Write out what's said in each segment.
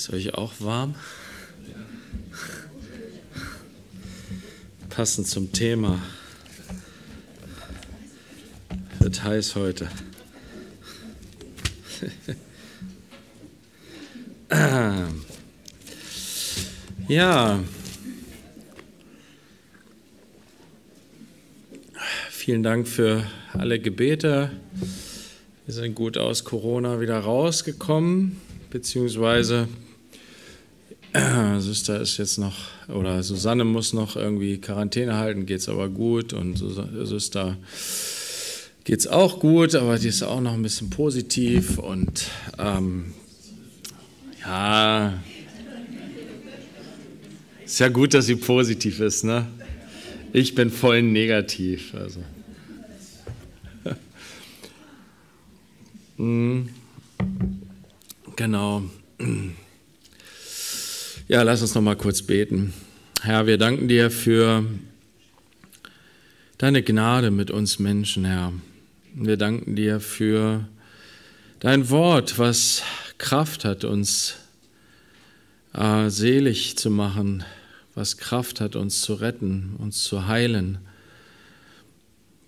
Ist euch auch warm? Passend zum Thema. Wird heiß heute. ja. Vielen Dank für alle Gebete. Wir sind gut aus Corona wieder rausgekommen, beziehungsweise Süster ist jetzt noch, oder Susanne muss noch irgendwie Quarantäne halten, geht es aber gut. Und Sus geht es auch gut, aber die ist auch noch ein bisschen positiv. Und ähm, ja, ist ja gut, dass sie positiv ist, ne? Ich bin voll negativ. Also. Mhm. genau. Ja, lass uns noch mal kurz beten. Herr, wir danken dir für deine Gnade mit uns Menschen, Herr. Wir danken dir für dein Wort, was Kraft hat, uns äh, selig zu machen, was Kraft hat, uns zu retten, uns zu heilen.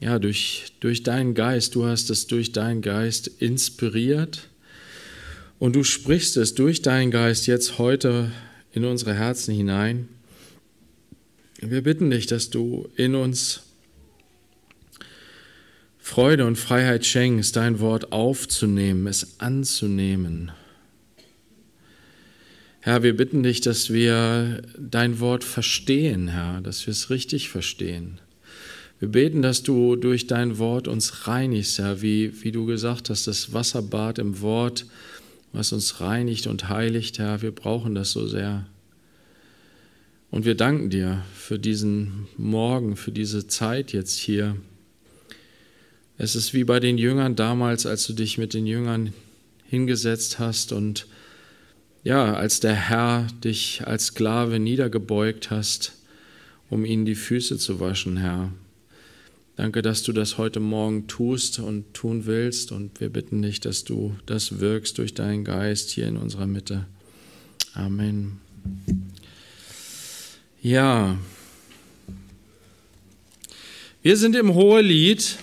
Ja, durch, durch deinen Geist, du hast es durch deinen Geist inspiriert und du sprichst es durch deinen Geist jetzt heute in unsere Herzen hinein. Wir bitten dich, dass du in uns Freude und Freiheit schenkst, dein Wort aufzunehmen, es anzunehmen. Herr, wir bitten dich, dass wir dein Wort verstehen, Herr, dass wir es richtig verstehen. Wir beten, dass du durch dein Wort uns reinigst, Herr, wie, wie du gesagt hast, das Wasserbad im Wort, was uns reinigt und heiligt, Herr. Wir brauchen das so sehr. Und wir danken dir für diesen Morgen, für diese Zeit jetzt hier. Es ist wie bei den Jüngern damals, als du dich mit den Jüngern hingesetzt hast und ja, als der Herr dich als Sklave niedergebeugt hast, um ihnen die Füße zu waschen, Herr. Danke, dass du das heute Morgen tust und tun willst. Und wir bitten dich, dass du das wirkst durch deinen Geist hier in unserer Mitte. Amen. Ja, wir sind im Hohelied,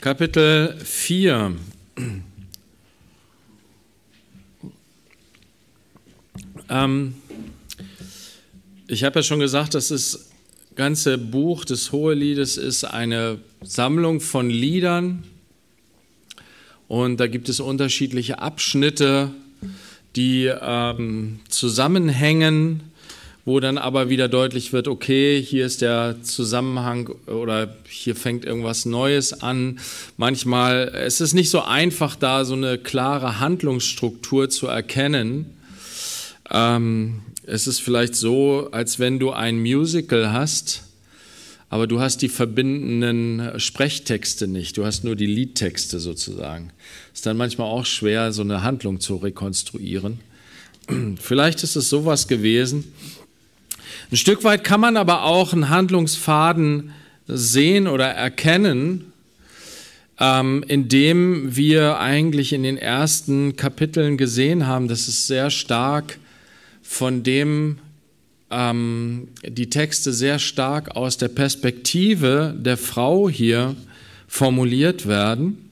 Kapitel 4. Ähm, ich habe ja schon gesagt, das ist ganze Buch des Hoheliedes ist eine Sammlung von Liedern und da gibt es unterschiedliche Abschnitte, die ähm, zusammenhängen, wo dann aber wieder deutlich wird, okay, hier ist der Zusammenhang oder hier fängt irgendwas Neues an. Manchmal es ist es nicht so einfach, da so eine klare Handlungsstruktur zu erkennen. Ähm, es ist vielleicht so, als wenn du ein Musical hast, aber du hast die verbindenden Sprechtexte nicht, du hast nur die Liedtexte sozusagen. Ist dann manchmal auch schwer, so eine Handlung zu rekonstruieren. Vielleicht ist es sowas gewesen. Ein Stück weit kann man aber auch einen Handlungsfaden sehen oder erkennen, ähm, indem wir eigentlich in den ersten Kapiteln gesehen haben, dass es sehr stark von dem ähm, die Texte sehr stark aus der Perspektive der Frau hier formuliert werden.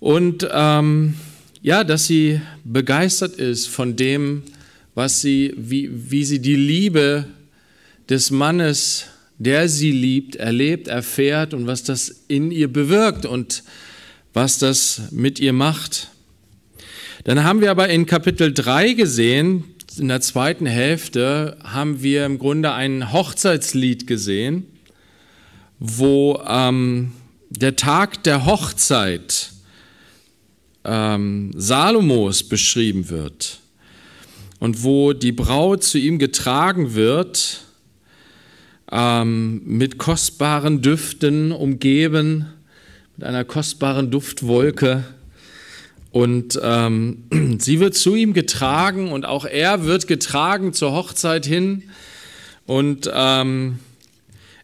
Und ähm, ja, dass sie begeistert ist von dem, was sie, wie, wie sie die Liebe des Mannes, der sie liebt, erlebt, erfährt und was das in ihr bewirkt und was das mit ihr macht. Dann haben wir aber in Kapitel 3 gesehen, in der zweiten Hälfte, haben wir im Grunde ein Hochzeitslied gesehen, wo ähm, der Tag der Hochzeit ähm, Salomos beschrieben wird und wo die Braut zu ihm getragen wird, ähm, mit kostbaren Düften umgeben, mit einer kostbaren Duftwolke und ähm, sie wird zu ihm getragen und auch er wird getragen zur Hochzeit hin. Und ähm,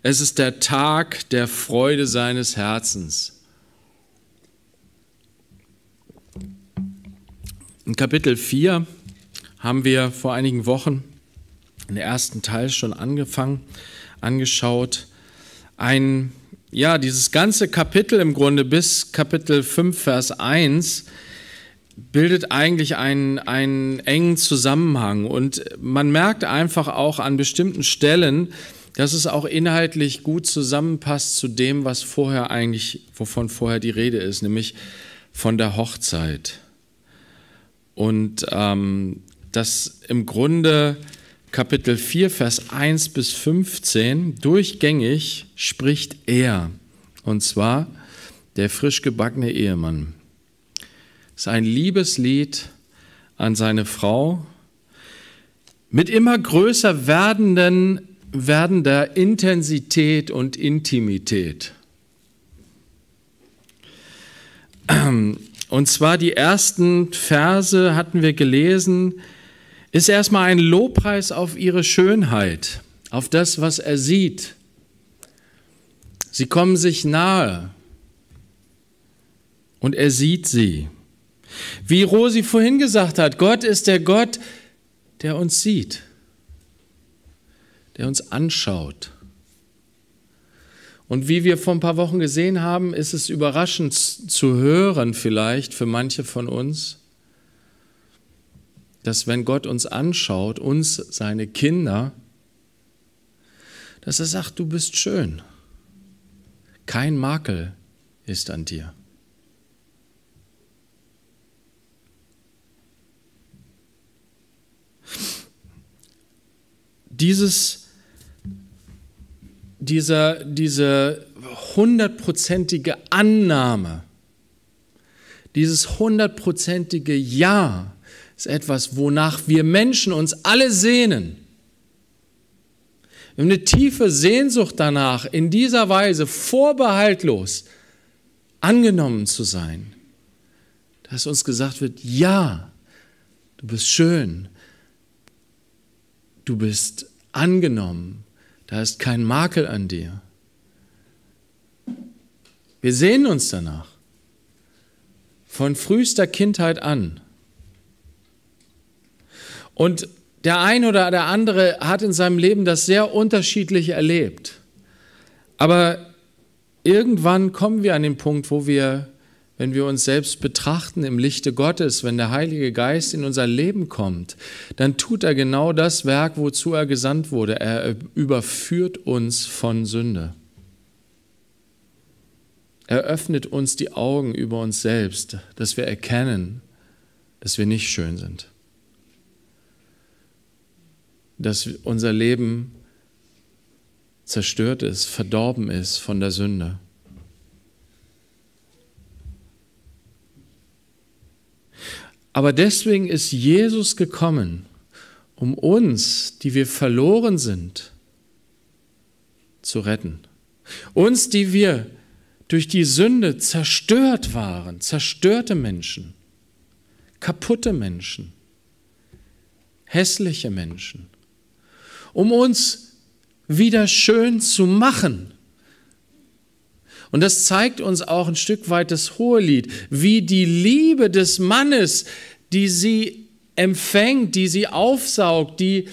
es ist der Tag der Freude seines Herzens. In Kapitel 4 haben wir vor einigen Wochen in den ersten Teil schon angefangen, angeschaut. Ein, ja, dieses ganze Kapitel im Grunde bis Kapitel 5, Vers 1 bildet eigentlich einen, einen engen Zusammenhang. Und man merkt einfach auch an bestimmten Stellen, dass es auch inhaltlich gut zusammenpasst zu dem, was vorher eigentlich, wovon vorher die Rede ist, nämlich von der Hochzeit. Und ähm, dass im Grunde Kapitel 4, Vers 1 bis 15 durchgängig spricht er. Und zwar der frisch gebackene Ehemann ist ein Liebeslied an seine Frau mit immer größer werdenden, werdender Intensität und Intimität. Und zwar die ersten Verse hatten wir gelesen, ist erstmal ein Lobpreis auf ihre Schönheit, auf das, was er sieht. Sie kommen sich nahe und er sieht sie. Wie Rosi vorhin gesagt hat, Gott ist der Gott, der uns sieht, der uns anschaut. Und wie wir vor ein paar Wochen gesehen haben, ist es überraschend zu hören vielleicht für manche von uns, dass wenn Gott uns anschaut, uns seine Kinder, dass er sagt, du bist schön. Kein Makel ist an dir. dieses, dieser, diese hundertprozentige Annahme, dieses hundertprozentige Ja ist etwas, wonach wir Menschen uns alle sehnen. Wir haben eine tiefe Sehnsucht danach, in dieser Weise vorbehaltlos angenommen zu sein. Dass uns gesagt wird, ja, du bist schön, du bist angenommen. Da ist kein Makel an dir. Wir sehen uns danach. Von frühester Kindheit an. Und der ein oder der andere hat in seinem Leben das sehr unterschiedlich erlebt. Aber irgendwann kommen wir an den Punkt, wo wir wenn wir uns selbst betrachten im Lichte Gottes, wenn der Heilige Geist in unser Leben kommt, dann tut er genau das Werk, wozu er gesandt wurde. Er überführt uns von Sünde. Er öffnet uns die Augen über uns selbst, dass wir erkennen, dass wir nicht schön sind. Dass unser Leben zerstört ist, verdorben ist von der Sünde. Aber deswegen ist Jesus gekommen, um uns, die wir verloren sind, zu retten. Uns, die wir durch die Sünde zerstört waren, zerstörte Menschen, kaputte Menschen, hässliche Menschen, um uns wieder schön zu machen und das zeigt uns auch ein Stück weit das Hohelied, wie die Liebe des Mannes, die sie empfängt, die sie aufsaugt, die,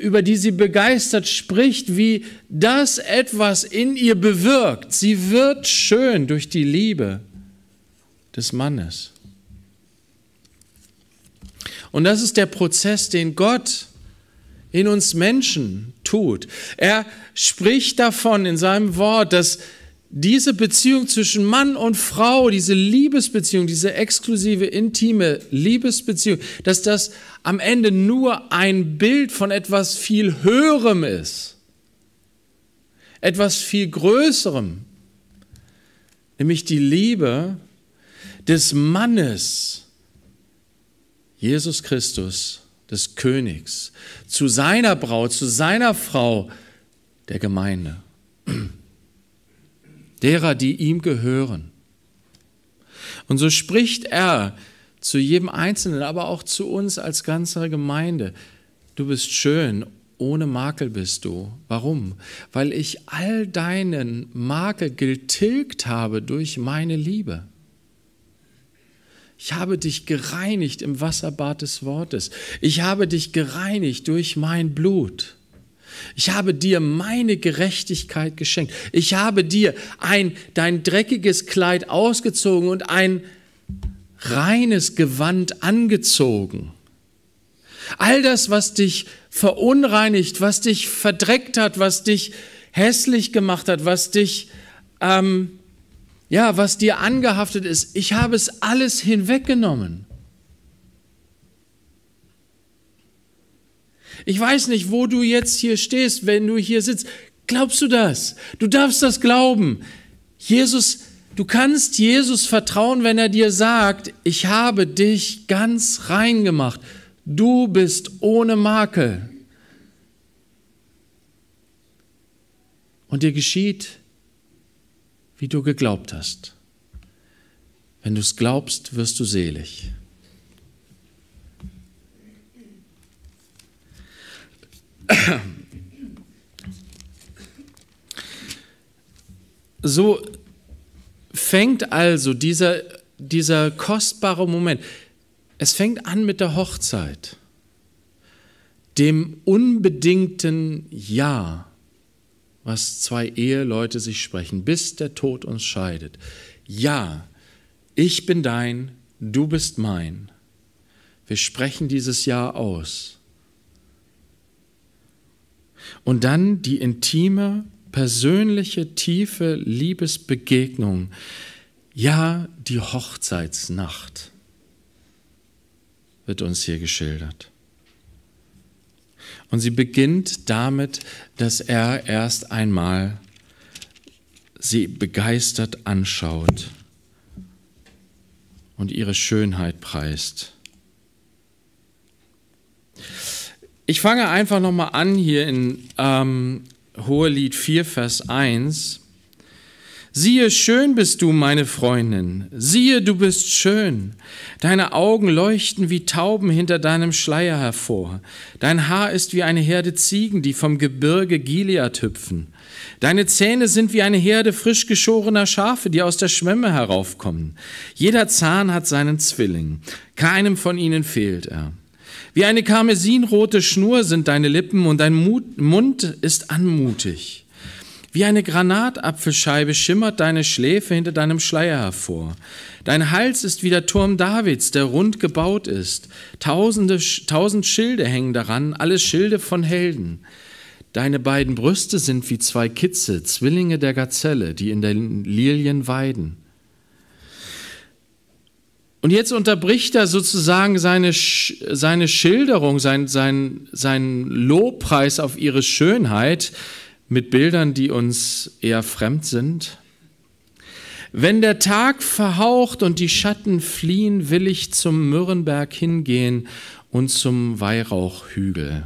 über die sie begeistert spricht, wie das etwas in ihr bewirkt. Sie wird schön durch die Liebe des Mannes. Und das ist der Prozess, den Gott in uns Menschen tut. Er spricht davon in seinem Wort, dass diese Beziehung zwischen Mann und Frau, diese Liebesbeziehung, diese exklusive, intime Liebesbeziehung, dass das am Ende nur ein Bild von etwas viel Höherem ist, etwas viel Größerem, nämlich die Liebe des Mannes, Jesus Christus, des Königs, zu seiner Braut, zu seiner Frau, der Gemeinde derer, die ihm gehören. Und so spricht er zu jedem Einzelnen, aber auch zu uns als ganzer Gemeinde. Du bist schön, ohne Makel bist du. Warum? Weil ich all deinen Makel getilgt habe durch meine Liebe. Ich habe dich gereinigt im Wasserbad des Wortes. Ich habe dich gereinigt durch mein Blut. Ich habe dir meine Gerechtigkeit geschenkt. Ich habe dir ein dein dreckiges Kleid ausgezogen und ein reines Gewand angezogen. All das, was dich verunreinigt, was dich verdreckt hat, was dich hässlich gemacht hat, was dich, ähm, ja, was dir angehaftet ist, ich habe es alles hinweggenommen. Ich weiß nicht, wo du jetzt hier stehst, wenn du hier sitzt. Glaubst du das? Du darfst das glauben. Jesus, du kannst Jesus vertrauen, wenn er dir sagt, ich habe dich ganz rein gemacht. Du bist ohne Makel. Und dir geschieht, wie du geglaubt hast. Wenn du es glaubst, wirst du selig. So fängt also dieser, dieser kostbare Moment, es fängt an mit der Hochzeit, dem unbedingten Ja, was zwei Eheleute sich sprechen, bis der Tod uns scheidet. Ja, ich bin dein, du bist mein. Wir sprechen dieses Ja aus. Und dann die intime, persönliche, tiefe Liebesbegegnung. Ja, die Hochzeitsnacht wird uns hier geschildert. Und sie beginnt damit, dass er erst einmal sie begeistert anschaut und ihre Schönheit preist. Ich fange einfach nochmal an hier in ähm, Hohelied 4, Vers 1. Siehe, schön bist du, meine Freundin. Siehe, du bist schön. Deine Augen leuchten wie Tauben hinter deinem Schleier hervor. Dein Haar ist wie eine Herde Ziegen, die vom Gebirge Gilead hüpfen. Deine Zähne sind wie eine Herde frisch geschorener Schafe, die aus der Schwemme heraufkommen. Jeder Zahn hat seinen Zwilling. Keinem von ihnen fehlt er. Wie eine karmesinrote Schnur sind deine Lippen und dein Mut, Mund ist anmutig. Wie eine Granatapfelscheibe schimmert deine Schläfe hinter deinem Schleier hervor. Dein Hals ist wie der Turm Davids, der rund gebaut ist. Tausende, tausend Schilde hängen daran, alle Schilde von Helden. Deine beiden Brüste sind wie zwei Kitze, Zwillinge der Gazelle, die in den Lilien weiden. Und jetzt unterbricht er sozusagen seine, seine Schilderung, sein, sein, sein Lobpreis auf ihre Schönheit mit Bildern, die uns eher fremd sind. Wenn der Tag verhaucht und die Schatten fliehen, will ich zum Mürrenberg hingehen und zum Weihrauchhügel.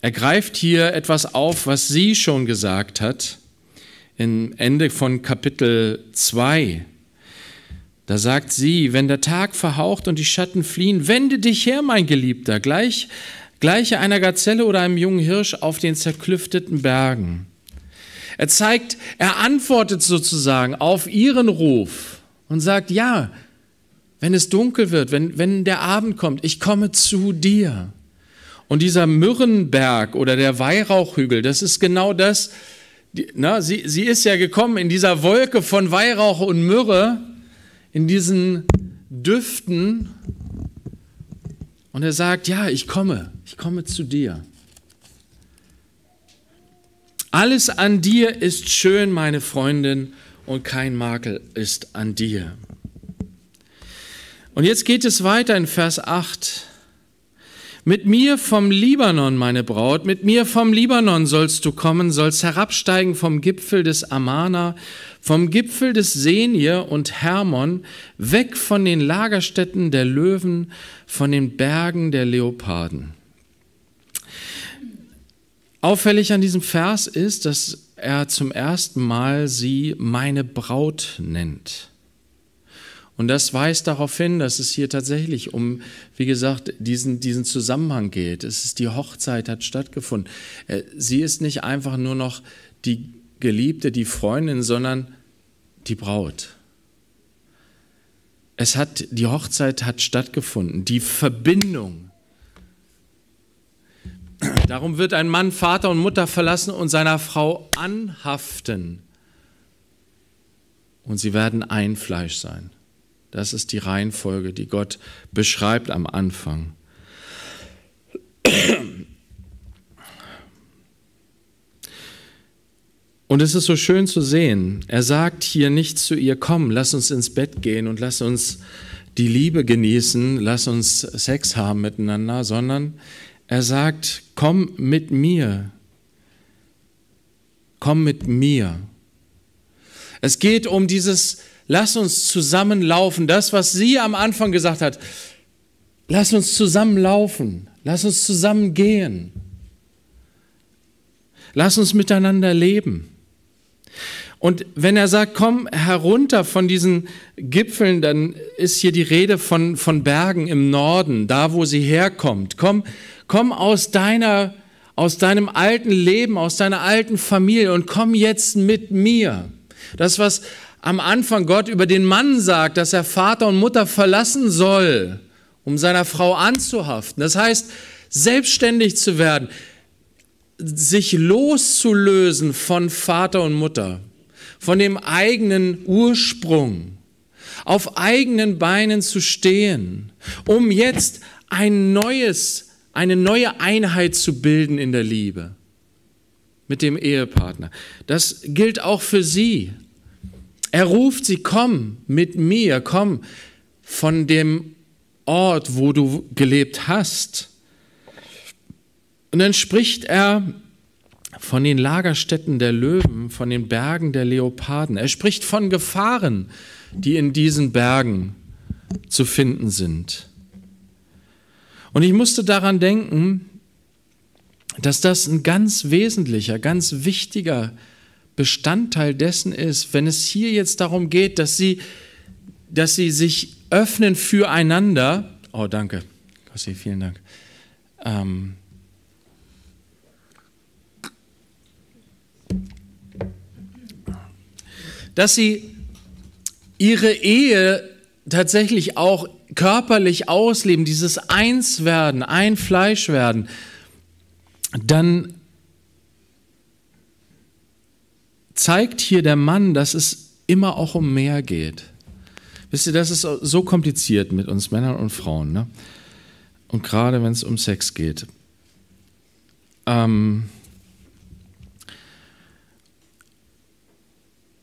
Er greift hier etwas auf, was sie schon gesagt hat, im Ende von Kapitel 2. Da sagt sie, wenn der Tag verhaucht und die Schatten fliehen, wende dich her, mein Geliebter, gleich, gleiche einer Gazelle oder einem jungen Hirsch auf den zerklüfteten Bergen. Er zeigt, er antwortet sozusagen auf ihren Ruf und sagt, ja, wenn es dunkel wird, wenn, wenn der Abend kommt, ich komme zu dir. Und dieser Myrrenberg oder der Weihrauchhügel, das ist genau das, die, na, sie, sie ist ja gekommen in dieser Wolke von Weihrauch und Myrrhe, in diesen Düften und er sagt, ja, ich komme, ich komme zu dir. Alles an dir ist schön, meine Freundin, und kein Makel ist an dir. Und jetzt geht es weiter in Vers 8. Mit mir vom Libanon, meine Braut, mit mir vom Libanon sollst du kommen, sollst herabsteigen vom Gipfel des Amana, vom Gipfel des Senir und Hermon, weg von den Lagerstätten der Löwen, von den Bergen der Leoparden. Auffällig an diesem Vers ist, dass er zum ersten Mal sie meine Braut nennt. Und das weist darauf hin, dass es hier tatsächlich um, wie gesagt, diesen, diesen Zusammenhang geht. Es ist die Hochzeit hat stattgefunden. Äh, sie ist nicht einfach nur noch die Geliebte, die Freundin, sondern die Braut. Es hat, die Hochzeit hat stattgefunden, die Verbindung. Darum wird ein Mann Vater und Mutter verlassen und seiner Frau anhaften. Und sie werden ein Fleisch sein. Das ist die Reihenfolge, die Gott beschreibt am Anfang. Und es ist so schön zu sehen. Er sagt hier nicht zu ihr, komm, lass uns ins Bett gehen und lass uns die Liebe genießen, lass uns Sex haben miteinander, sondern er sagt, komm mit mir. Komm mit mir. Es geht um dieses, lass uns zusammenlaufen, das, was sie am Anfang gesagt hat. Lass uns zusammenlaufen, lass uns zusammen gehen. Lass uns miteinander leben. Und wenn er sagt, komm herunter von diesen Gipfeln, dann ist hier die Rede von, von Bergen im Norden, da wo sie herkommt. Komm, komm aus deiner, aus deinem alten Leben, aus deiner alten Familie und komm jetzt mit mir. Das, was am Anfang Gott über den Mann sagt, dass er Vater und Mutter verlassen soll, um seiner Frau anzuhaften. Das heißt, selbstständig zu werden, sich loszulösen von Vater und Mutter, von dem eigenen Ursprung, auf eigenen Beinen zu stehen, um jetzt ein neues, eine neue Einheit zu bilden in der Liebe mit dem Ehepartner. Das gilt auch für sie. Er ruft sie, komm mit mir, komm von dem Ort, wo du gelebt hast und dann spricht er von den Lagerstätten der Löwen, von den Bergen der Leoparden. Er spricht von Gefahren, die in diesen Bergen zu finden sind. Und ich musste daran denken, dass das ein ganz wesentlicher, ganz wichtiger Bestandteil dessen ist, wenn es hier jetzt darum geht, dass sie, dass sie sich öffnen füreinander. Oh, danke. Kossi, vielen Dank. Ähm, dass sie ihre Ehe tatsächlich auch körperlich ausleben, dieses Einswerden, ein Fleisch werden, dann zeigt hier der Mann, dass es immer auch um mehr geht. Wisst ihr, das ist so kompliziert mit uns Männern und Frauen. Ne? Und gerade wenn es um Sex geht. Ähm,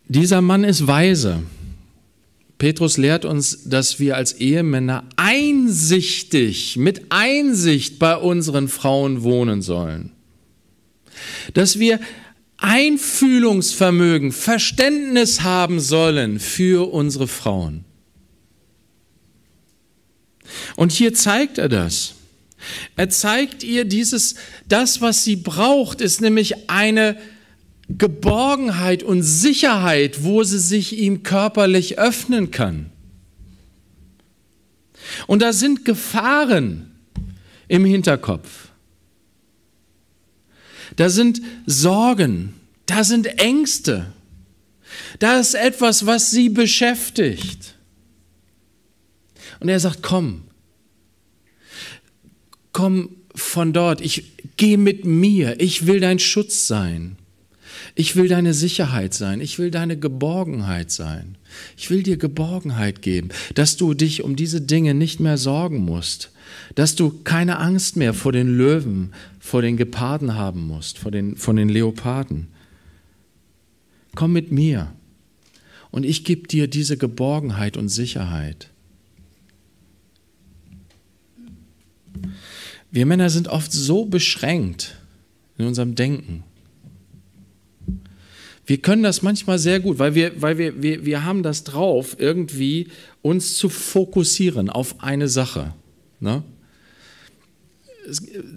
Dieser Mann ist weise. Petrus lehrt uns, dass wir als Ehemänner einsichtig, mit Einsicht bei unseren Frauen wohnen sollen. Dass wir Einfühlungsvermögen, Verständnis haben sollen für unsere Frauen. Und hier zeigt er das. Er zeigt ihr dieses, das, was sie braucht, ist nämlich eine Geborgenheit und Sicherheit, wo sie sich ihm körperlich öffnen kann. Und da sind Gefahren im Hinterkopf. Da sind Sorgen, da sind Ängste. Da ist etwas, was sie beschäftigt. Und er sagt, komm, komm von dort, ich geh mit mir, ich will dein Schutz sein. Ich will deine Sicherheit sein. Ich will deine Geborgenheit sein. Ich will dir Geborgenheit geben, dass du dich um diese Dinge nicht mehr sorgen musst, dass du keine Angst mehr vor den Löwen, vor den Geparden haben musst, vor den, vor den Leoparden. Komm mit mir und ich gebe dir diese Geborgenheit und Sicherheit. Wir Männer sind oft so beschränkt in unserem Denken wir können das manchmal sehr gut, weil wir, weil wir, wir, wir haben das drauf, irgendwie uns zu fokussieren auf eine Sache. Ne?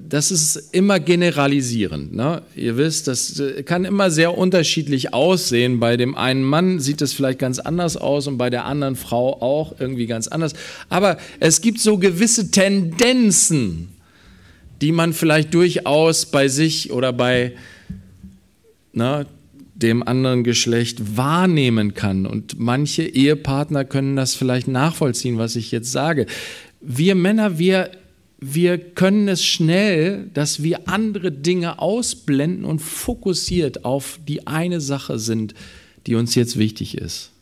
Das ist immer generalisierend. Ne? Ihr wisst, das äh, kann immer sehr unterschiedlich aussehen. Bei dem einen Mann sieht es vielleicht ganz anders aus und bei der anderen Frau auch irgendwie ganz anders. Aber es gibt so gewisse Tendenzen, die man vielleicht durchaus bei sich oder bei, na, ne, dem anderen Geschlecht wahrnehmen kann. Und manche Ehepartner können das vielleicht nachvollziehen, was ich jetzt sage. Wir Männer, wir, wir können es schnell, dass wir andere Dinge ausblenden und fokussiert auf die eine Sache sind, die uns jetzt wichtig ist.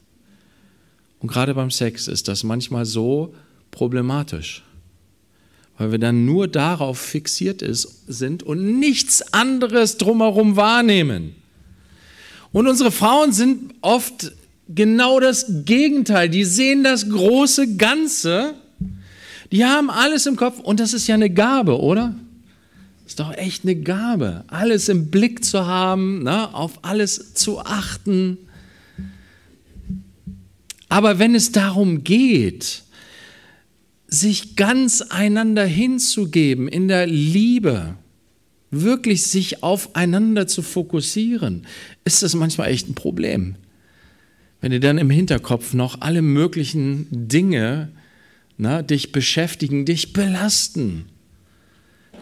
Und gerade beim Sex ist das manchmal so problematisch, weil wir dann nur darauf fixiert ist, sind und nichts anderes drumherum wahrnehmen. Und unsere Frauen sind oft genau das Gegenteil. Die sehen das große Ganze. Die haben alles im Kopf und das ist ja eine Gabe, oder? Ist doch echt eine Gabe, alles im Blick zu haben, ne? auf alles zu achten. Aber wenn es darum geht, sich ganz einander hinzugeben in der Liebe, wirklich sich aufeinander zu fokussieren, ist das manchmal echt ein Problem. Wenn dir dann im Hinterkopf noch alle möglichen Dinge na, dich beschäftigen, dich belasten,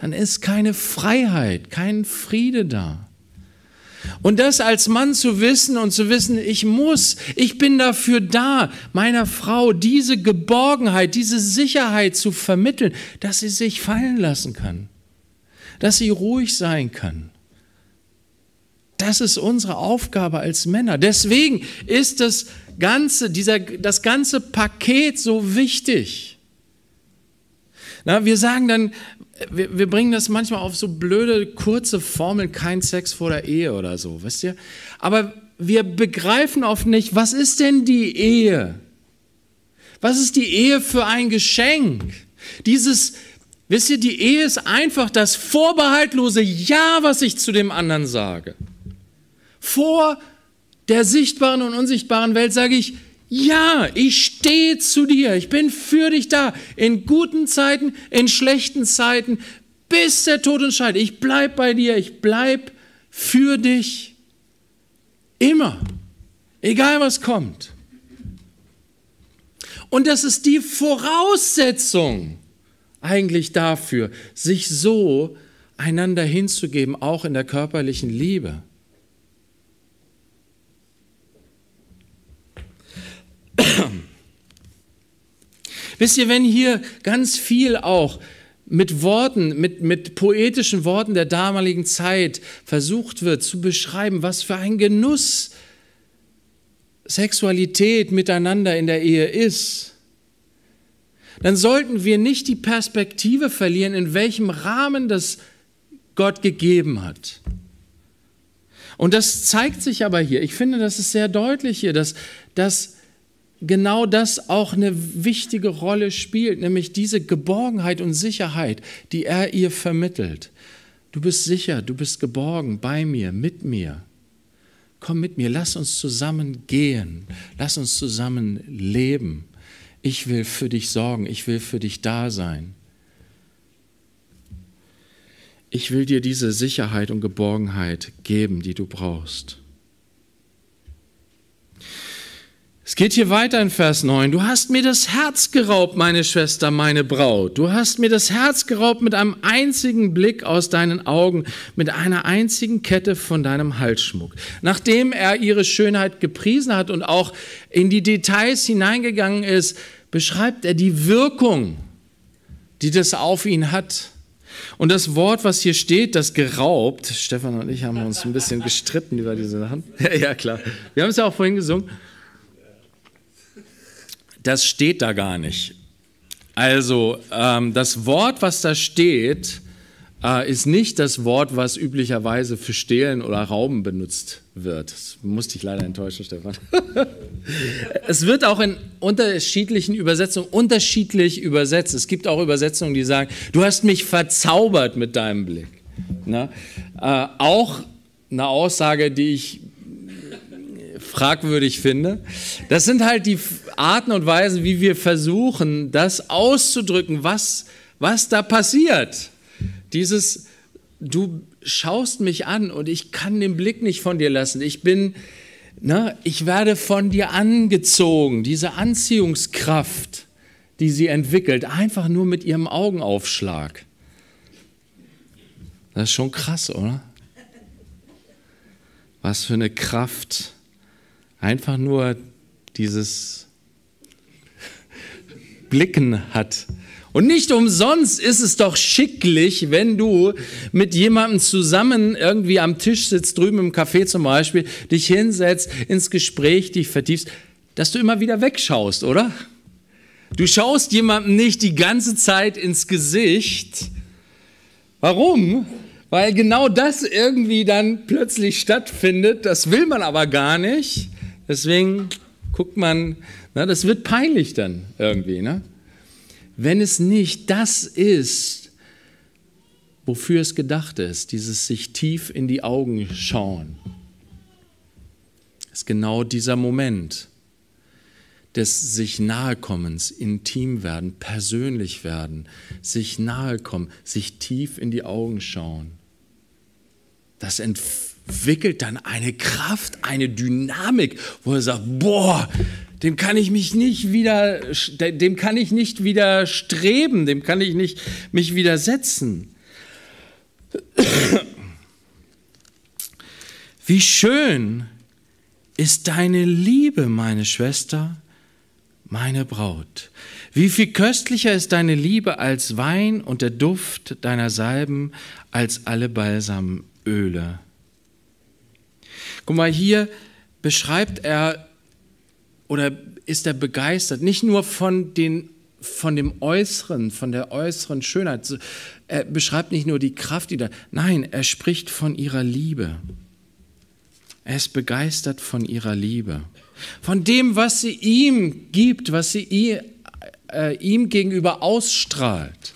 dann ist keine Freiheit, kein Friede da. Und das als Mann zu wissen und zu wissen, ich muss, ich bin dafür da, meiner Frau diese Geborgenheit, diese Sicherheit zu vermitteln, dass sie sich fallen lassen kann dass sie ruhig sein kann. Das ist unsere Aufgabe als Männer. Deswegen ist das ganze, dieser, das ganze Paket so wichtig. Na, wir sagen dann, wir, wir bringen das manchmal auf so blöde, kurze Formeln, kein Sex vor der Ehe oder so, wisst ihr? Aber wir begreifen oft nicht, was ist denn die Ehe? Was ist die Ehe für ein Geschenk? Dieses Wisst ihr, die Ehe ist einfach das vorbehaltlose Ja, was ich zu dem anderen sage. Vor der sichtbaren und unsichtbaren Welt sage ich, ja, ich stehe zu dir, ich bin für dich da, in guten Zeiten, in schlechten Zeiten, bis der Tod uns scheidet. Ich bleib bei dir, ich bleib für dich immer, egal was kommt. Und das ist die Voraussetzung eigentlich dafür, sich so einander hinzugeben, auch in der körperlichen Liebe. Wisst ihr, wenn hier ganz viel auch mit Worten, mit, mit poetischen Worten der damaligen Zeit versucht wird zu beschreiben, was für ein Genuss Sexualität miteinander in der Ehe ist, dann sollten wir nicht die Perspektive verlieren, in welchem Rahmen das Gott gegeben hat. Und das zeigt sich aber hier. Ich finde, das ist sehr deutlich hier, dass, dass genau das auch eine wichtige Rolle spielt, nämlich diese Geborgenheit und Sicherheit, die er ihr vermittelt. Du bist sicher, du bist geborgen bei mir, mit mir. Komm mit mir, lass uns zusammen gehen, lass uns zusammen leben ich will für dich sorgen, ich will für dich da sein. Ich will dir diese Sicherheit und Geborgenheit geben, die du brauchst. Es geht hier weiter in Vers 9. Du hast mir das Herz geraubt, meine Schwester, meine Braut. Du hast mir das Herz geraubt mit einem einzigen Blick aus deinen Augen, mit einer einzigen Kette von deinem Halsschmuck. Nachdem er ihre Schönheit gepriesen hat und auch in die Details hineingegangen ist, beschreibt er die Wirkung, die das auf ihn hat. Und das Wort, was hier steht, das geraubt, Stefan und ich haben uns ein bisschen gestritten über diese Sachen. Ja, ja klar. Wir haben es ja auch vorhin gesungen das steht da gar nicht. Also ähm, das Wort, was da steht, äh, ist nicht das Wort, was üblicherweise für Stehlen oder Rauben benutzt wird. Das musste ich leider enttäuschen, Stefan. es wird auch in unterschiedlichen Übersetzungen unterschiedlich übersetzt. Es gibt auch Übersetzungen, die sagen, du hast mich verzaubert mit deinem Blick. Na? Äh, auch eine Aussage, die ich fragwürdig finde. Das sind halt die Arten und Weisen, wie wir versuchen, das auszudrücken, was, was da passiert. Dieses, du schaust mich an und ich kann den Blick nicht von dir lassen. Ich bin, ne, ich werde von dir angezogen. Diese Anziehungskraft, die sie entwickelt, einfach nur mit ihrem Augenaufschlag. Das ist schon krass, oder? Was für eine Kraft einfach nur dieses Blicken hat. Und nicht umsonst ist es doch schicklich, wenn du mit jemandem zusammen irgendwie am Tisch sitzt, drüben im Café zum Beispiel, dich hinsetzt, ins Gespräch dich vertiefst, dass du immer wieder wegschaust, oder? Du schaust jemandem nicht die ganze Zeit ins Gesicht. Warum? Weil genau das irgendwie dann plötzlich stattfindet. Das will man aber gar nicht. Deswegen guckt man, na, das wird peinlich dann irgendwie. Ne? Wenn es nicht das ist, wofür es gedacht ist, dieses sich tief in die Augen schauen, ist genau dieser Moment des sich nahekommens, intim werden, persönlich werden, sich nahekommen, sich tief in die Augen schauen. Das entfällt entwickelt dann eine Kraft, eine Dynamik, wo er sagt, boah, dem kann ich mich nicht wieder, dem kann ich nicht widerstreben, dem kann ich nicht mich widersetzen. Wie schön ist deine Liebe, meine Schwester, meine Braut. Wie viel köstlicher ist deine Liebe als Wein und der Duft deiner Salben als alle Balsamöle. Guck mal, hier beschreibt er oder ist er begeistert, nicht nur von, den, von dem Äußeren, von der äußeren Schönheit. Er beschreibt nicht nur die Kraft, die da. Nein, er spricht von ihrer Liebe. Er ist begeistert von ihrer Liebe. Von dem, was sie ihm gibt, was sie ihr, äh, ihm gegenüber ausstrahlt.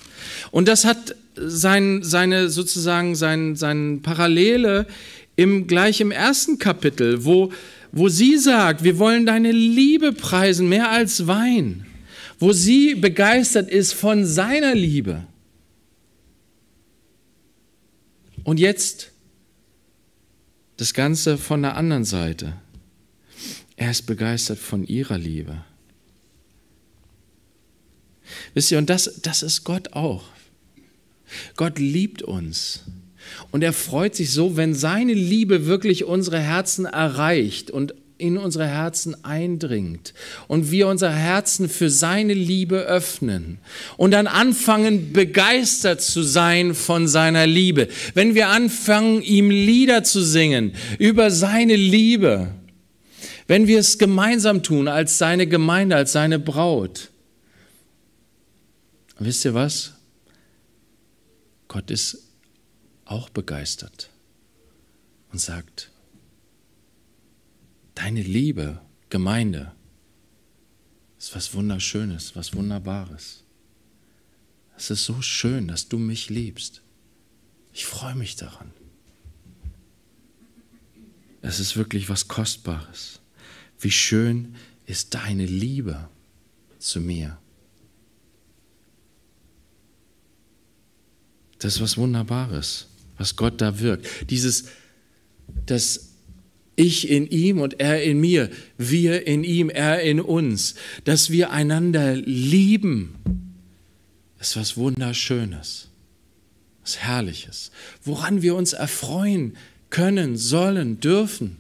Und das hat sein, seine sozusagen sein, seine Parallele im, gleich im ersten Kapitel, wo, wo sie sagt, wir wollen deine Liebe preisen, mehr als Wein, wo sie begeistert ist von seiner Liebe. Und jetzt das Ganze von der anderen Seite. Er ist begeistert von ihrer Liebe. Wisst ihr, und das, das ist Gott auch. Gott liebt uns. Und er freut sich so, wenn seine Liebe wirklich unsere Herzen erreicht und in unsere Herzen eindringt und wir unser Herzen für seine Liebe öffnen und dann anfangen, begeistert zu sein von seiner Liebe. Wenn wir anfangen, ihm Lieder zu singen über seine Liebe, wenn wir es gemeinsam tun als seine Gemeinde, als seine Braut. Wisst ihr was? Gott ist auch begeistert und sagt, deine Liebe, Gemeinde, ist was Wunderschönes, was Wunderbares. Es ist so schön, dass du mich liebst. Ich freue mich daran. Es ist wirklich was Kostbares. Wie schön ist deine Liebe zu mir. Das ist was Wunderbares was Gott da wirkt. Dieses, dass ich in ihm und er in mir, wir in ihm, er in uns, dass wir einander lieben, ist was Wunderschönes, was Herrliches, woran wir uns erfreuen können, sollen, dürfen.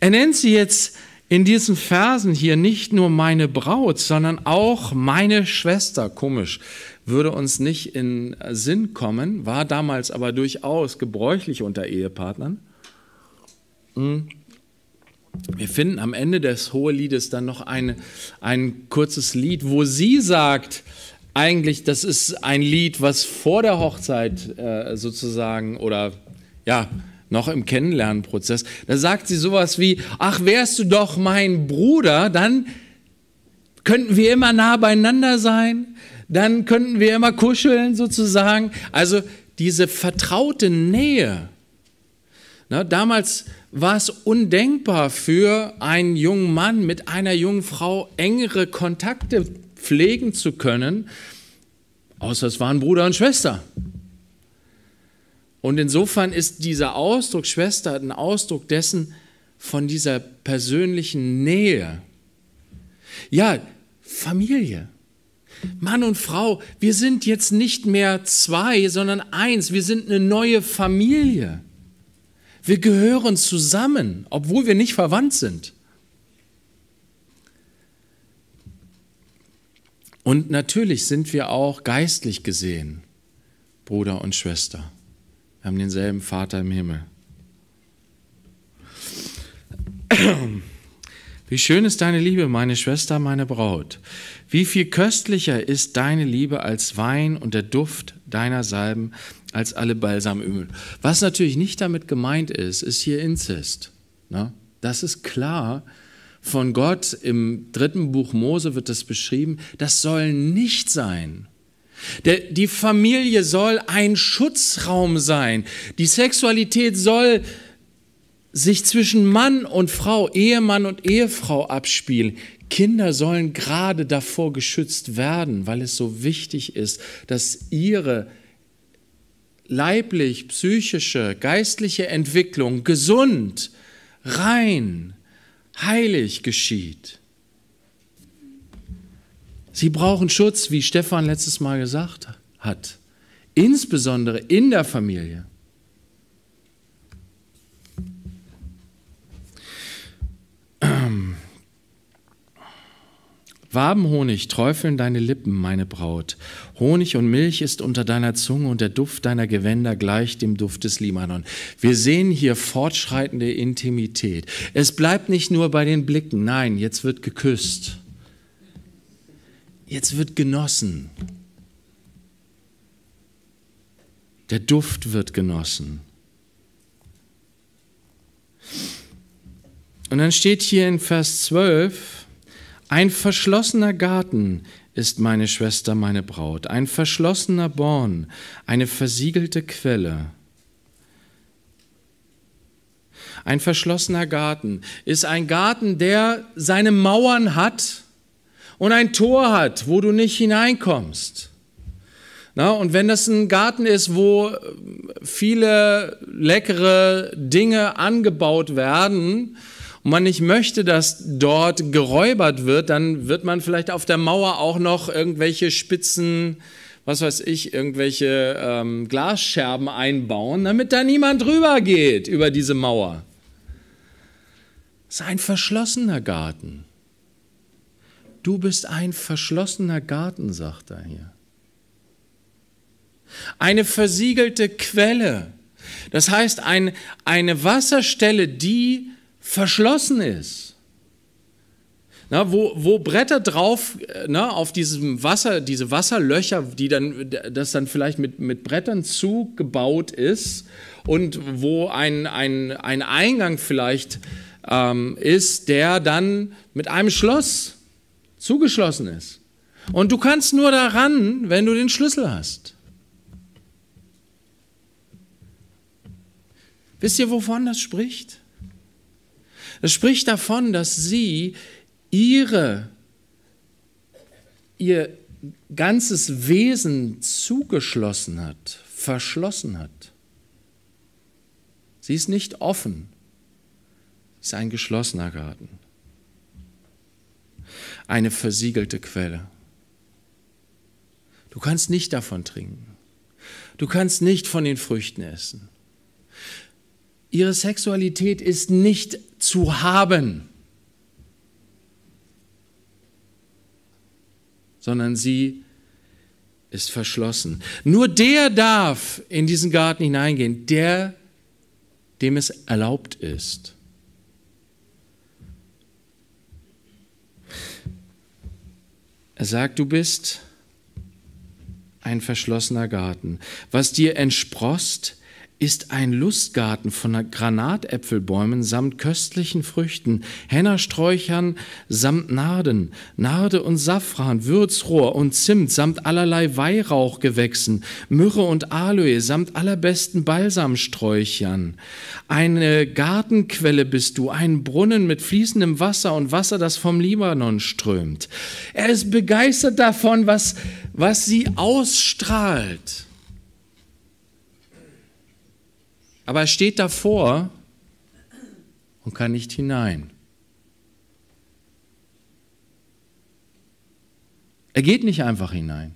Er nennt sie jetzt in diesen Versen hier nicht nur meine Braut, sondern auch meine Schwester, komisch, würde uns nicht in Sinn kommen, war damals aber durchaus gebräuchlich unter Ehepartnern. Hm. Wir finden am Ende des Hoheliedes dann noch eine, ein kurzes Lied, wo sie sagt, eigentlich, das ist ein Lied, was vor der Hochzeit äh, sozusagen oder ja, noch im Kennenlernenprozess, da sagt sie sowas wie, ach wärst du doch mein Bruder, dann könnten wir immer nah beieinander sein, dann könnten wir immer kuscheln sozusagen. Also diese vertraute Nähe. Na, damals war es undenkbar für einen jungen Mann mit einer jungen Frau engere Kontakte pflegen zu können, außer es waren Bruder und Schwester. Und insofern ist dieser Ausdruck Schwester ein Ausdruck dessen von dieser persönlichen Nähe. Ja, Familie. Mann und Frau, wir sind jetzt nicht mehr zwei, sondern eins. Wir sind eine neue Familie. Wir gehören zusammen, obwohl wir nicht verwandt sind. Und natürlich sind wir auch geistlich gesehen Bruder und Schwester. Wir haben denselben Vater im Himmel. Wie schön ist deine Liebe, meine Schwester, meine Braut. Wie viel köstlicher ist deine Liebe als Wein und der Duft deiner Salben als alle Balsamöl. Was natürlich nicht damit gemeint ist, ist hier Inzest. Ne? Das ist klar. Von Gott im dritten Buch Mose wird das beschrieben. Das soll nicht sein. Der, die Familie soll ein Schutzraum sein. Die Sexualität soll sich zwischen Mann und Frau, Ehemann und Ehefrau abspielen. Kinder sollen gerade davor geschützt werden, weil es so wichtig ist, dass ihre leiblich, psychische, geistliche Entwicklung gesund, rein, heilig geschieht. Sie brauchen Schutz, wie Stefan letztes Mal gesagt hat, insbesondere in der Familie. Wabenhonig träufeln deine Lippen, meine Braut. Honig und Milch ist unter deiner Zunge und der Duft deiner Gewänder gleich dem Duft des Limanon. Wir sehen hier fortschreitende Intimität. Es bleibt nicht nur bei den Blicken, nein, jetzt wird geküsst. Jetzt wird genossen. Der Duft wird genossen. Und dann steht hier in Vers 12, ein verschlossener Garten ist meine Schwester, meine Braut, ein verschlossener Born, eine versiegelte Quelle. Ein verschlossener Garten ist ein Garten, der seine Mauern hat, und ein Tor hat, wo du nicht hineinkommst. Na, und wenn das ein Garten ist, wo äh, viele leckere Dinge angebaut werden und man nicht möchte, dass dort geräubert wird, dann wird man vielleicht auf der Mauer auch noch irgendwelche spitzen, was weiß ich, irgendwelche ähm, Glasscherben einbauen, damit da niemand drüber geht über diese Mauer. Es ist ein verschlossener Garten. Du bist ein verschlossener Garten, sagt er hier. Eine versiegelte Quelle, das heißt ein, eine Wasserstelle, die verschlossen ist. Na, wo, wo Bretter drauf, äh, na, auf diesem Wasser, diese Wasserlöcher, die dann, das dann vielleicht mit, mit Brettern zugebaut ist und wo ein, ein, ein Eingang vielleicht ähm, ist, der dann mit einem Schloss zugeschlossen ist. Und du kannst nur daran, wenn du den Schlüssel hast. Wisst ihr, wovon das spricht? Es spricht davon, dass sie ihre, ihr ganzes Wesen zugeschlossen hat, verschlossen hat. Sie ist nicht offen, es ist ein geschlossener Garten eine versiegelte Quelle. Du kannst nicht davon trinken. Du kannst nicht von den Früchten essen. Ihre Sexualität ist nicht zu haben, sondern sie ist verschlossen. Nur der darf in diesen Garten hineingehen, der dem es erlaubt ist. Er sagt, du bist ein verschlossener Garten. Was dir entsprost, ist ein Lustgarten von Granatäpfelbäumen samt köstlichen Früchten, Hennersträuchern samt Narden, Narde und Safran, Würzrohr und Zimt samt allerlei Weihrauchgewächsen, Myrrhe und Aloe samt allerbesten Balsamsträuchern. Eine Gartenquelle bist du, ein Brunnen mit fließendem Wasser und Wasser, das vom Libanon strömt. Er ist begeistert davon, was, was sie ausstrahlt. Aber er steht davor und kann nicht hinein. Er geht nicht einfach hinein.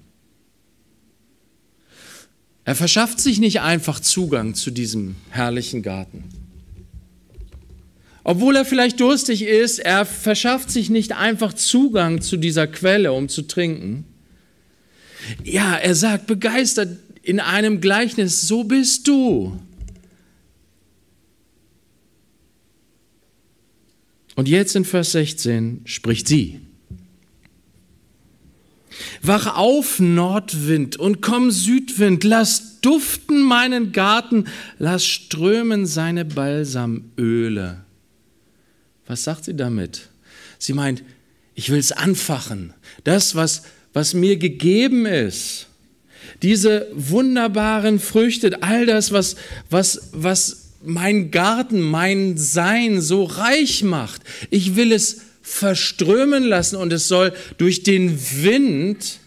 Er verschafft sich nicht einfach Zugang zu diesem herrlichen Garten. Obwohl er vielleicht durstig ist, er verschafft sich nicht einfach Zugang zu dieser Quelle, um zu trinken. Ja, er sagt begeistert in einem Gleichnis, so bist du. Und jetzt in Vers 16 spricht sie. Wach auf, Nordwind, und komm, Südwind, lass duften meinen Garten, lass strömen seine Balsamöle. Was sagt sie damit? Sie meint, ich will es anfachen. Das, was, was mir gegeben ist. Diese wunderbaren Früchte, all das, was, was, was mein Garten, mein Sein so reich macht. Ich will es verströmen lassen und es soll durch den Wind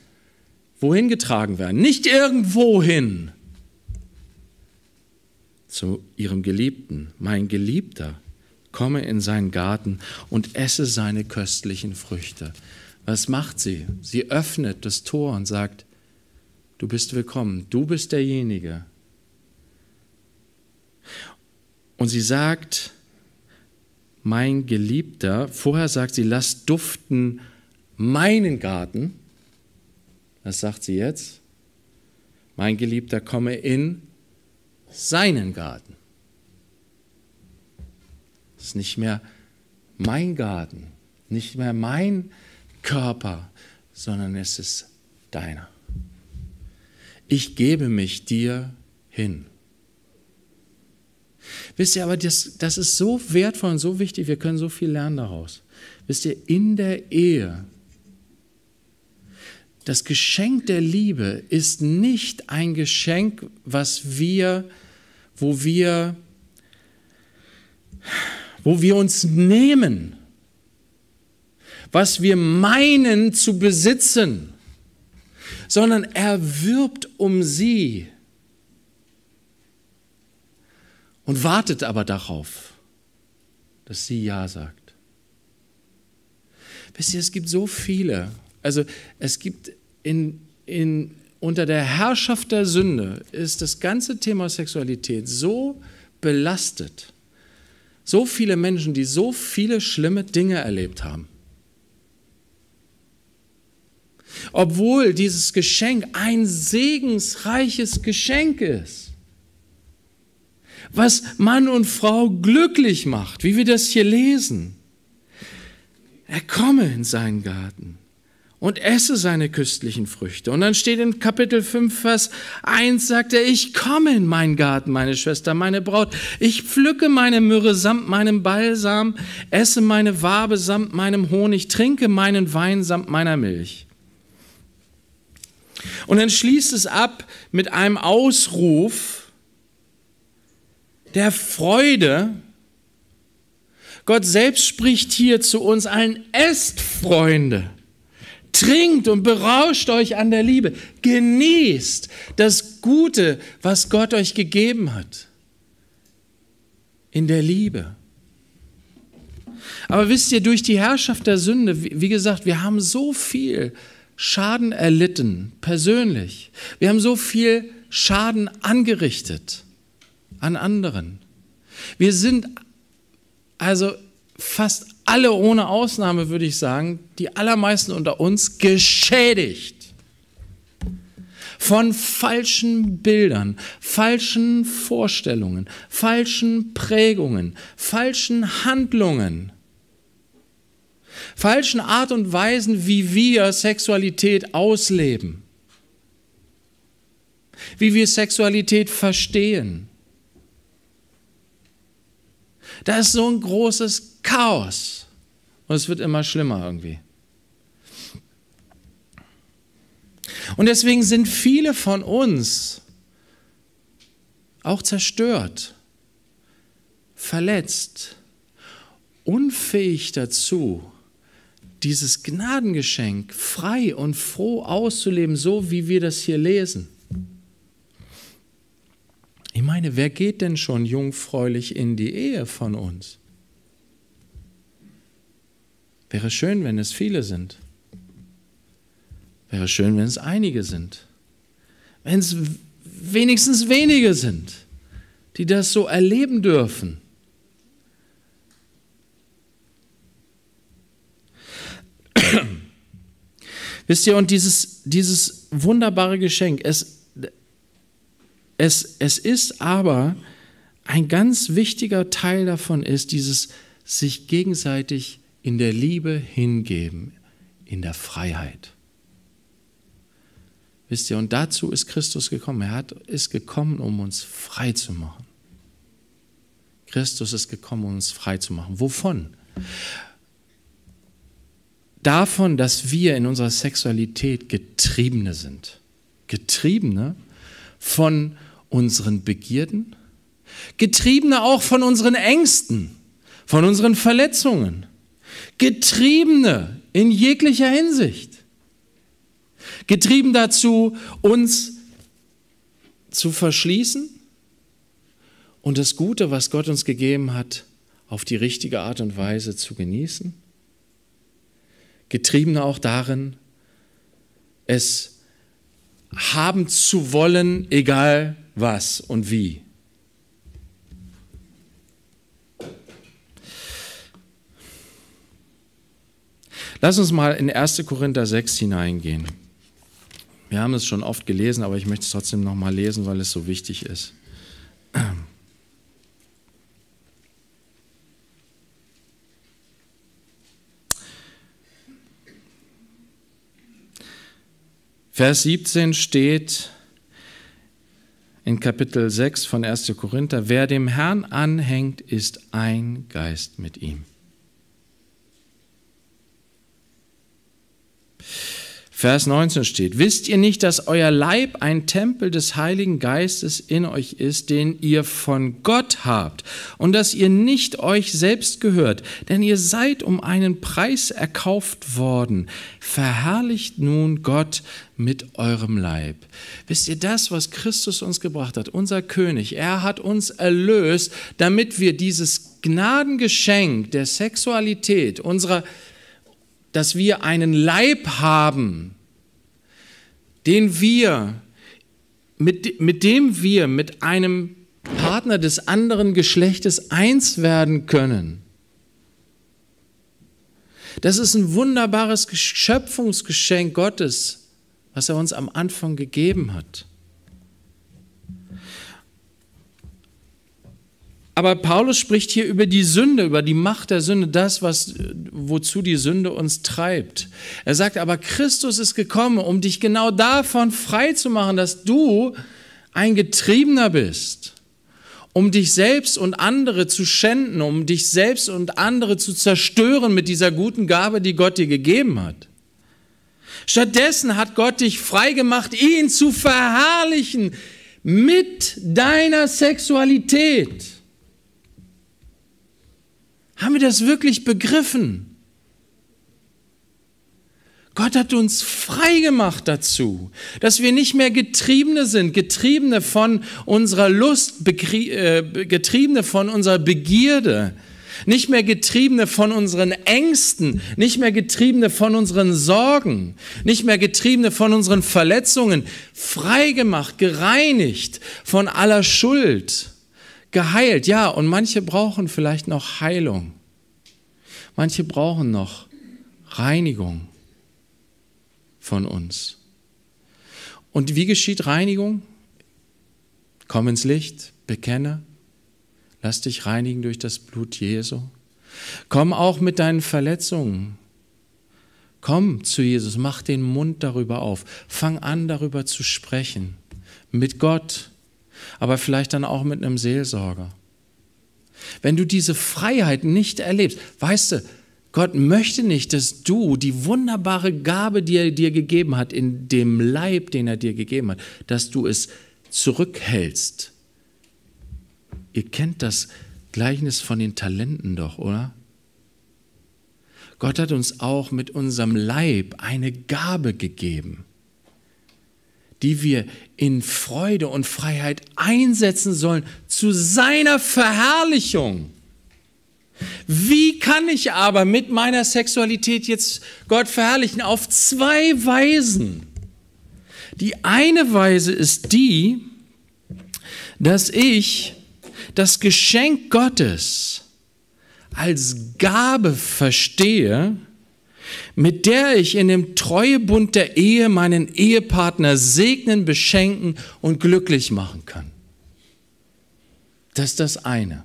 wohin getragen werden, nicht irgendwohin. Zu ihrem Geliebten, mein Geliebter, komme in seinen Garten und esse seine köstlichen Früchte. Was macht sie? Sie öffnet das Tor und sagt, du bist willkommen, du bist derjenige, Und sie sagt, mein Geliebter, vorher sagt sie, lass duften meinen Garten. Was sagt sie jetzt? Mein Geliebter, komme in seinen Garten. Es ist nicht mehr mein Garten, nicht mehr mein Körper, sondern es ist deiner. Ich gebe mich dir hin. Wisst ihr aber, das, das ist so wertvoll und so wichtig, wir können so viel lernen daraus. Wisst ihr, in der Ehe, das Geschenk der Liebe ist nicht ein Geschenk, was wir, wo wir, wo wir uns nehmen, was wir meinen zu besitzen, sondern er wirbt um sie. und wartet aber darauf, dass sie Ja sagt. Wisst ihr, es gibt so viele, also es gibt in, in, unter der Herrschaft der Sünde ist das ganze Thema Sexualität so belastet. So viele Menschen, die so viele schlimme Dinge erlebt haben. Obwohl dieses Geschenk ein segensreiches Geschenk ist was Mann und Frau glücklich macht, wie wir das hier lesen. Er komme in seinen Garten und esse seine köstlichen Früchte. Und dann steht in Kapitel 5, Vers 1, sagt er, ich komme in meinen Garten, meine Schwester, meine Braut. Ich pflücke meine Myrrhe samt meinem Balsam, esse meine Wabe samt meinem Honig, trinke meinen Wein samt meiner Milch. Und dann schließt es ab mit einem Ausruf, der Freude. Gott selbst spricht hier zu uns allen, esst Freunde, trinkt und berauscht euch an der Liebe, genießt das Gute, was Gott euch gegeben hat, in der Liebe. Aber wisst ihr, durch die Herrschaft der Sünde, wie gesagt, wir haben so viel Schaden erlitten, persönlich. Wir haben so viel Schaden angerichtet an anderen. Wir sind also fast alle ohne Ausnahme, würde ich sagen, die allermeisten unter uns geschädigt von falschen Bildern, falschen Vorstellungen, falschen Prägungen, falschen Handlungen, falschen Art und Weisen, wie wir Sexualität ausleben, wie wir Sexualität verstehen da ist so ein großes Chaos. Und es wird immer schlimmer irgendwie. Und deswegen sind viele von uns auch zerstört, verletzt, unfähig dazu, dieses Gnadengeschenk frei und froh auszuleben, so wie wir das hier lesen. Ich meine, wer geht denn schon jungfräulich in die Ehe von uns? Wäre schön, wenn es viele sind. Wäre schön, wenn es einige sind. Wenn es wenigstens wenige sind, die das so erleben dürfen. Wisst ihr, und dieses, dieses wunderbare Geschenk, es ist. Es, es ist aber ein ganz wichtiger Teil davon ist dieses sich gegenseitig in der Liebe hingeben, in der Freiheit. Wisst ihr, und dazu ist Christus gekommen. Er hat, ist gekommen, um uns frei zu machen. Christus ist gekommen, um uns frei zu machen. Wovon? Davon, dass wir in unserer Sexualität Getriebene sind. Getriebene von, unseren Begierden, Getriebene auch von unseren Ängsten, von unseren Verletzungen, Getriebene in jeglicher Hinsicht, getrieben dazu, uns zu verschließen und das Gute, was Gott uns gegeben hat, auf die richtige Art und Weise zu genießen, getriebene auch darin, es haben zu wollen, egal was und wie. Lass uns mal in 1. Korinther 6 hineingehen. Wir haben es schon oft gelesen, aber ich möchte es trotzdem nochmal lesen, weil es so wichtig ist. Vers 17 steht, in Kapitel 6 von 1. Korinther, wer dem Herrn anhängt, ist ein Geist mit ihm. Vers 19 steht, wisst ihr nicht, dass euer Leib ein Tempel des Heiligen Geistes in euch ist, den ihr von Gott habt und dass ihr nicht euch selbst gehört, denn ihr seid um einen Preis erkauft worden. Verherrlicht nun Gott mit eurem Leib. Wisst ihr das, was Christus uns gebracht hat, unser König? Er hat uns erlöst, damit wir dieses Gnadengeschenk der Sexualität, unserer dass wir einen Leib haben, den wir, mit, mit dem wir mit einem Partner des anderen Geschlechtes eins werden können. Das ist ein wunderbares Schöpfungsgeschenk Gottes, was er uns am Anfang gegeben hat. Aber Paulus spricht hier über die Sünde, über die Macht der Sünde, das, was, wozu die Sünde uns treibt. Er sagt aber, Christus ist gekommen, um dich genau davon frei zu machen, dass du ein Getriebener bist, um dich selbst und andere zu schänden, um dich selbst und andere zu zerstören mit dieser guten Gabe, die Gott dir gegeben hat. Stattdessen hat Gott dich frei gemacht, ihn zu verherrlichen mit deiner Sexualität. Haben wir das wirklich begriffen? Gott hat uns frei gemacht dazu, dass wir nicht mehr Getriebene sind, Getriebene von unserer Lust, äh, Getriebene von unserer Begierde, nicht mehr Getriebene von unseren Ängsten, nicht mehr Getriebene von unseren Sorgen, nicht mehr Getriebene von unseren Verletzungen, frei gemacht, gereinigt von aller Schuld geheilt. Ja, und manche brauchen vielleicht noch Heilung. Manche brauchen noch Reinigung von uns. Und wie geschieht Reinigung? Komm ins Licht, bekenne, lass dich reinigen durch das Blut Jesu. Komm auch mit deinen Verletzungen. Komm zu Jesus, mach den Mund darüber auf, fang an darüber zu sprechen. Mit Gott, aber vielleicht dann auch mit einem Seelsorger. Wenn du diese Freiheit nicht erlebst, weißt du, Gott möchte nicht, dass du die wunderbare Gabe, die er dir gegeben hat, in dem Leib, den er dir gegeben hat, dass du es zurückhältst. Ihr kennt das Gleichnis von den Talenten doch, oder? Gott hat uns auch mit unserem Leib eine Gabe gegeben die wir in Freude und Freiheit einsetzen sollen zu seiner Verherrlichung. Wie kann ich aber mit meiner Sexualität jetzt Gott verherrlichen? Auf zwei Weisen. Die eine Weise ist die, dass ich das Geschenk Gottes als Gabe verstehe mit der ich in dem Treuebund der Ehe meinen Ehepartner segnen, beschenken und glücklich machen kann. Das ist das eine.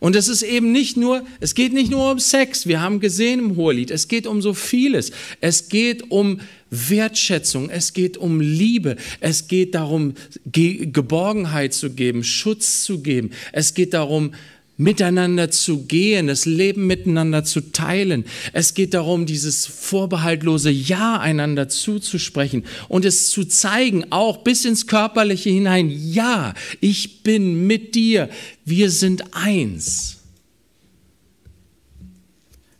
Und es ist eben nicht nur, es geht nicht nur um Sex, wir haben gesehen im Hohelied, es geht um so vieles. Es geht um Wertschätzung, es geht um Liebe, es geht darum, Geborgenheit zu geben, Schutz zu geben, es geht darum, miteinander zu gehen, das Leben miteinander zu teilen. Es geht darum, dieses vorbehaltlose Ja einander zuzusprechen und es zu zeigen, auch bis ins Körperliche hinein. Ja, ich bin mit dir. Wir sind eins.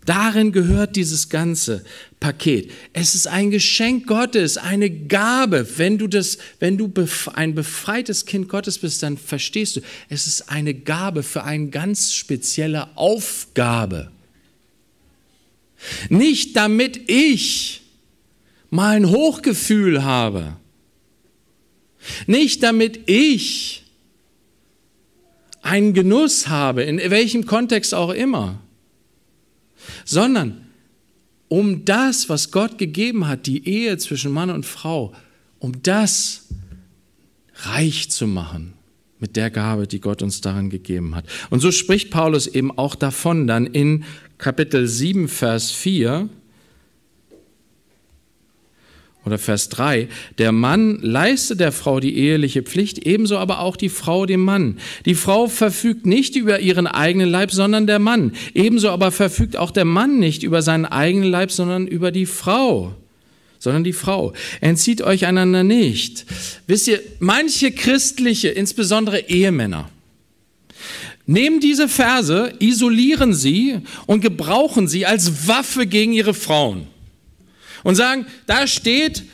Darin gehört dieses Ganze, Paket. Es ist ein Geschenk Gottes, eine Gabe. Wenn du, das, wenn du ein befreites Kind Gottes bist, dann verstehst du, es ist eine Gabe für eine ganz spezielle Aufgabe. Nicht damit ich mal ein Hochgefühl habe. Nicht damit ich einen Genuss habe, in welchem Kontext auch immer, sondern um das, was Gott gegeben hat, die Ehe zwischen Mann und Frau, um das reich zu machen mit der Gabe, die Gott uns daran gegeben hat. Und so spricht Paulus eben auch davon dann in Kapitel 7, Vers 4, oder Vers 3, der Mann leistet der Frau die eheliche Pflicht, ebenso aber auch die Frau dem Mann. Die Frau verfügt nicht über ihren eigenen Leib, sondern der Mann. Ebenso aber verfügt auch der Mann nicht über seinen eigenen Leib, sondern über die Frau. Sondern die Frau. Entzieht euch einander nicht. Wisst ihr, manche christliche, insbesondere Ehemänner, nehmen diese Verse, isolieren sie und gebrauchen sie als Waffe gegen ihre Frauen und sagen, da steht,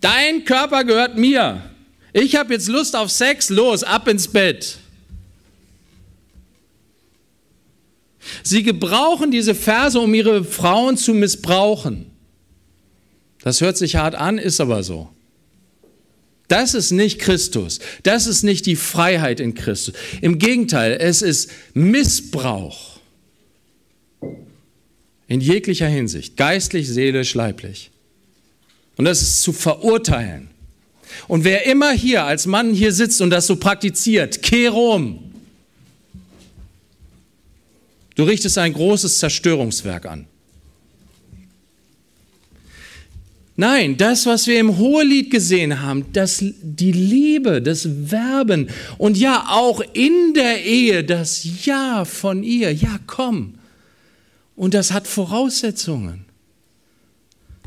dein Körper gehört mir. Ich habe jetzt Lust auf Sex, los, ab ins Bett. Sie gebrauchen diese Verse, um ihre Frauen zu missbrauchen. Das hört sich hart an, ist aber so. Das ist nicht Christus. Das ist nicht die Freiheit in Christus. Im Gegenteil, es ist Missbrauch. In jeglicher Hinsicht, geistlich, seelisch, leiblich. Und das ist zu verurteilen. Und wer immer hier als Mann hier sitzt und das so praktiziert, kehr um. Du richtest ein großes Zerstörungswerk an. Nein, das, was wir im Hohelied gesehen haben, das, die Liebe, das Werben und ja auch in der Ehe das Ja von ihr, ja komm, und das hat Voraussetzungen.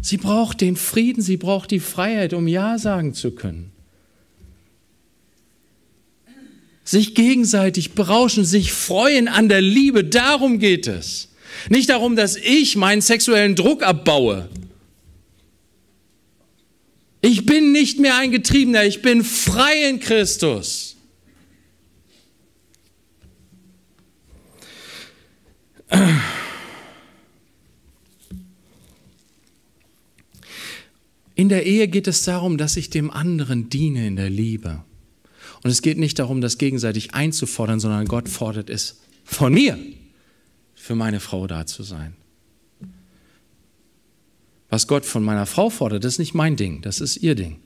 Sie braucht den Frieden, sie braucht die Freiheit, um Ja sagen zu können. Sich gegenseitig berauschen, sich freuen an der Liebe, darum geht es. Nicht darum, dass ich meinen sexuellen Druck abbaue. Ich bin nicht mehr ein Getriebener, ich bin frei in Christus. In der Ehe geht es darum, dass ich dem anderen diene in der Liebe. Und es geht nicht darum, das gegenseitig einzufordern, sondern Gott fordert es von mir, für meine Frau da zu sein. Was Gott von meiner Frau fordert, das ist nicht mein Ding, das ist ihr Ding.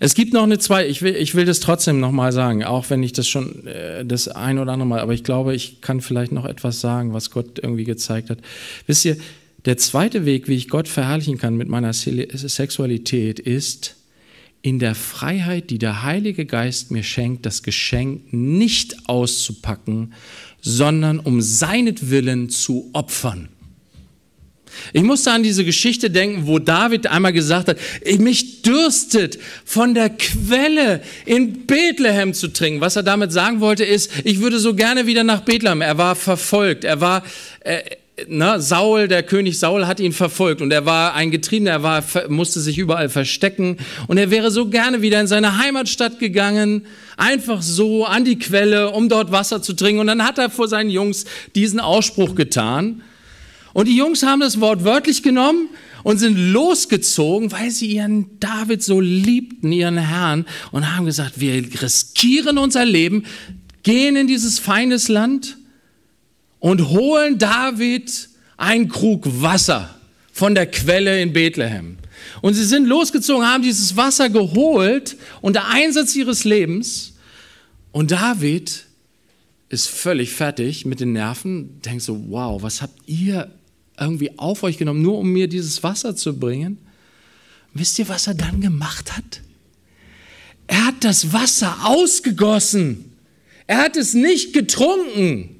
Es gibt noch eine zweite, ich will, ich will das trotzdem nochmal sagen, auch wenn ich das schon äh, das ein oder andere Mal, aber ich glaube, ich kann vielleicht noch etwas sagen, was Gott irgendwie gezeigt hat. Wisst ihr, der zweite Weg, wie ich Gott verherrlichen kann mit meiner Sexualität, ist in der Freiheit, die der Heilige Geist mir schenkt, das Geschenk nicht auszupacken, sondern um seinetwillen zu opfern. Ich musste an diese Geschichte denken, wo David einmal gesagt hat, mich dürstet von der Quelle in Bethlehem zu trinken. Was er damit sagen wollte ist, ich würde so gerne wieder nach Bethlehem. Er war verfolgt, er war... Äh, na, ne, Saul, der König Saul hat ihn verfolgt und er war ein Getriebener, er war, musste sich überall verstecken und er wäre so gerne wieder in seine Heimatstadt gegangen, einfach so an die Quelle, um dort Wasser zu trinken und dann hat er vor seinen Jungs diesen Ausspruch getan, und die Jungs haben das Wort wörtlich genommen und sind losgezogen, weil sie ihren David so liebten, ihren Herrn, und haben gesagt, wir riskieren unser Leben, gehen in dieses Feindesland und holen David einen Krug Wasser von der Quelle in Bethlehem. Und sie sind losgezogen, haben dieses Wasser geholt unter Einsatz ihres Lebens. Und David ist völlig fertig mit den Nerven, denkt so, wow, was habt ihr irgendwie auf euch genommen, nur um mir dieses Wasser zu bringen. Wisst ihr, was er dann gemacht hat? Er hat das Wasser ausgegossen. Er hat es nicht getrunken.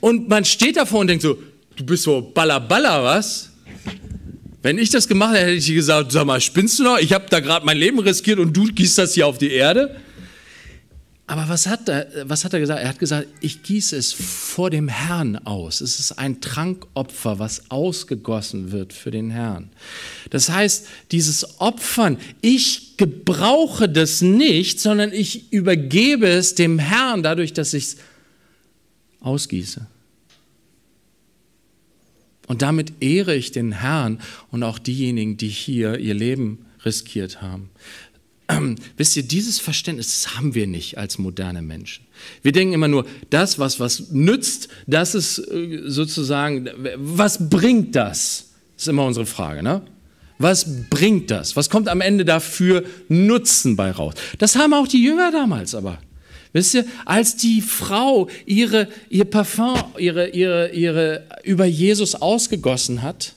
Und man steht davor und denkt so, du bist so ballerballer, was? Wenn ich das gemacht hätte, hätte ich gesagt, sag mal, spinnst du noch? Ich habe da gerade mein Leben riskiert und du gießt das hier auf die Erde. Aber was hat, er, was hat er gesagt? Er hat gesagt, ich gieße es vor dem Herrn aus. Es ist ein Trankopfer, was ausgegossen wird für den Herrn. Das heißt, dieses Opfern, ich gebrauche das nicht, sondern ich übergebe es dem Herrn dadurch, dass ich es ausgieße. Und damit ehre ich den Herrn und auch diejenigen, die hier ihr Leben riskiert haben. Ähm, wisst ihr, dieses Verständnis haben wir nicht als moderne Menschen. Wir denken immer nur, das, was was nützt, das ist äh, sozusagen, was bringt das? Ist immer unsere Frage, ne? Was bringt das? Was kommt am Ende dafür Nutzen bei raus? Das haben auch die Jünger damals aber. Wisst ihr, als die Frau ihre, ihr Parfum, ihre, ihre, ihre über Jesus ausgegossen hat,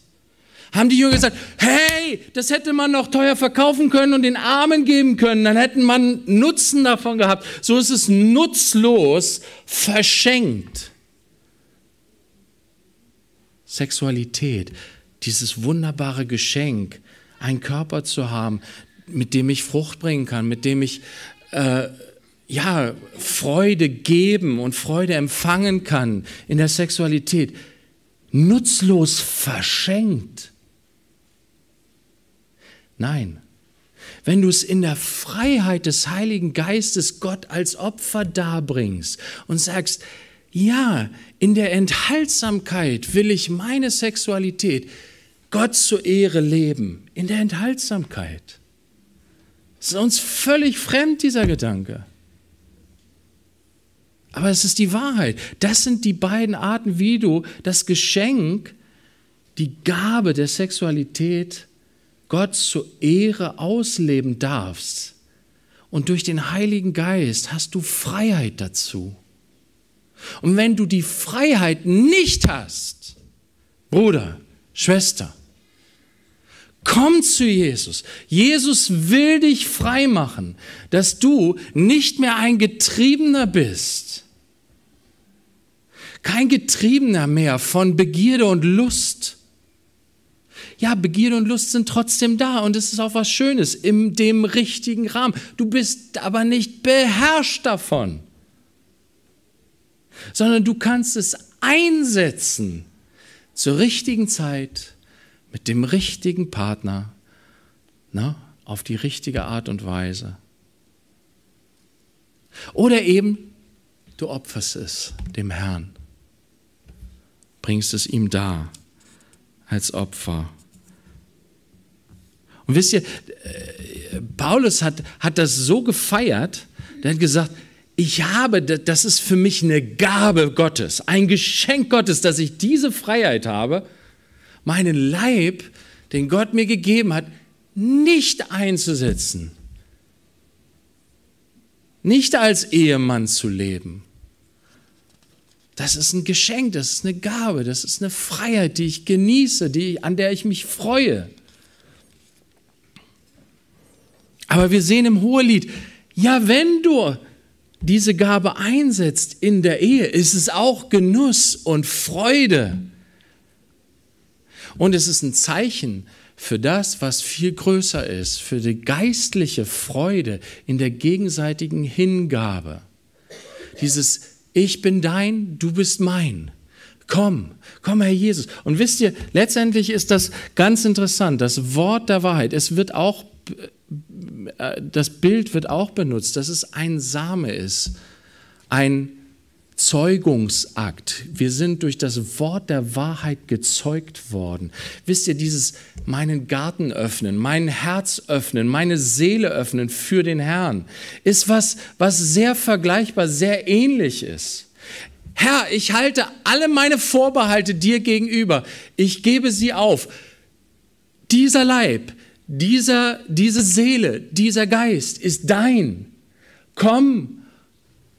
haben die Jünger gesagt, hey, das hätte man noch teuer verkaufen können und den Armen geben können, dann hätten man Nutzen davon gehabt. So ist es nutzlos verschenkt. Sexualität, dieses wunderbare Geschenk, einen Körper zu haben, mit dem ich Frucht bringen kann, mit dem ich äh, ja, Freude geben und Freude empfangen kann in der Sexualität, nutzlos verschenkt. Nein, wenn du es in der Freiheit des Heiligen Geistes Gott als Opfer darbringst und sagst, ja, in der Enthaltsamkeit will ich meine Sexualität Gott zur Ehre leben, in der Enthaltsamkeit. Es ist uns völlig fremd, dieser Gedanke. Aber es ist die Wahrheit. Das sind die beiden Arten, wie du das Geschenk, die Gabe der Sexualität Gott zur Ehre ausleben darfst. Und durch den Heiligen Geist hast du Freiheit dazu. Und wenn du die Freiheit nicht hast, Bruder, Schwester, Komm zu Jesus. Jesus will dich frei machen, dass du nicht mehr ein Getriebener bist. Kein Getriebener mehr von Begierde und Lust, ja, Begierde und Lust sind trotzdem da und es ist auch was Schönes in dem richtigen Rahmen. Du bist aber nicht beherrscht davon, sondern du kannst es einsetzen zur richtigen Zeit mit dem richtigen Partner, na, auf die richtige Art und Weise. Oder eben, du opferst es dem Herrn, bringst es ihm dar als Opfer. Und wisst ihr, äh, Paulus hat, hat das so gefeiert, der hat gesagt, ich habe, das ist für mich eine Gabe Gottes, ein Geschenk Gottes, dass ich diese Freiheit habe, meinen Leib, den Gott mir gegeben hat, nicht einzusetzen, nicht als Ehemann zu leben. Das ist ein Geschenk, das ist eine Gabe, das ist eine Freiheit, die ich genieße, die, an der ich mich freue. Aber wir sehen im Hohelied, ja, wenn du diese Gabe einsetzt in der Ehe, ist es auch Genuss und Freude. Und es ist ein Zeichen für das, was viel größer ist, für die geistliche Freude in der gegenseitigen Hingabe. Dieses Ich bin dein, du bist mein. Komm, komm, Herr Jesus. Und wisst ihr, letztendlich ist das ganz interessant. Das Wort der Wahrheit, es wird auch das Bild wird auch benutzt, dass es ein Same ist, ein Zeugungsakt. Wir sind durch das Wort der Wahrheit gezeugt worden. Wisst ihr, dieses meinen Garten öffnen, mein Herz öffnen, meine Seele öffnen für den Herrn, ist was, was sehr vergleichbar, sehr ähnlich ist. Herr, ich halte alle meine Vorbehalte dir gegenüber. Ich gebe sie auf. Dieser Leib, dieser, diese Seele, dieser Geist ist dein. Komm